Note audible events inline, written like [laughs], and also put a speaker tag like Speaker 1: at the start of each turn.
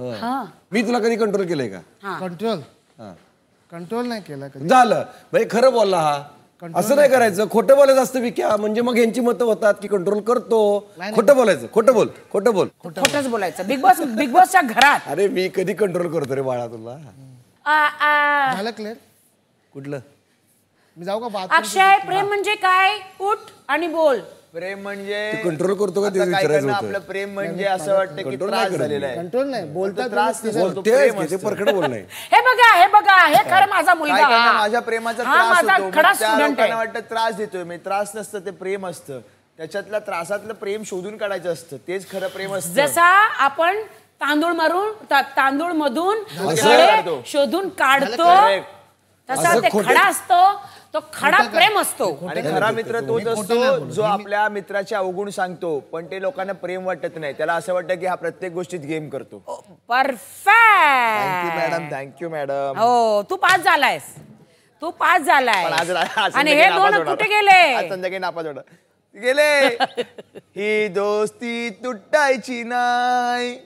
Speaker 1: हो. मी तुला कधी कंट्रोल केलंय का
Speaker 2: कंट्रोल कंट्रोल नाही केला
Speaker 1: झालं भाई खरं बोलला हा असं नाही करायचं खोटं बोलायचं असतं विक्या म्हणजे मग यांची मतं होतात की कंट्रोल करतो खोटं बोलायचं खोटं बोल खोटं बोल खोटंच
Speaker 3: बोलायचं बिग बॉस बिग बॉसच्या घरात
Speaker 1: अरे मी कधी कंट्रोल करतो रे बाळा तुला झालं क्लिअर कुठलं मी जाऊ का अक्षय प्रेम
Speaker 3: म्हणजे काय उठ आणि बोल प्रेम म्हणजे कंट्रोल करतो का ते विचारायचं आपलं प्रेम म्हणजे असं वाटतं की
Speaker 1: त्रास झालेला आहे
Speaker 3: कंट्रोल नाही
Speaker 2: बोलता त्रास बोलते परखड बोलणं
Speaker 3: हे बघा हे बघा हे खरं माझा मुलगा माझ्या प्रेमाचा त्रास होतो लोकांना
Speaker 2: वाटतं त्रास देतोय मी त्रास नसतं ते प्रेम असतं त्याच्यातल्या त्रासातलं प्रेम शोधून काढायचं असतं तेच खरं प्रेम असतं जसा
Speaker 3: आपण तांदूळ मारून तांदूळ मधून शोधून काढतो तसा ते खडा असतो तो खडा प्रेम असतो आणि खरा
Speaker 2: मित्र तोच असतो जो आपल्या मित्राचे अवगुण सांगतो पण ते लोकांना प्रेम वाटत नाही त्याला असं वाटतं की हा प्रत्येक गोष्टीत गेम करतो
Speaker 3: परफेक्ट मॅडम
Speaker 2: थँक्यू मॅडम हो
Speaker 3: तू पास झालायस तू पास झालाय आणि हे दोन कुठे गेले संध्याकाळी नापास गेले [laughs]
Speaker 2: ही दोस्ती तुटायची नाही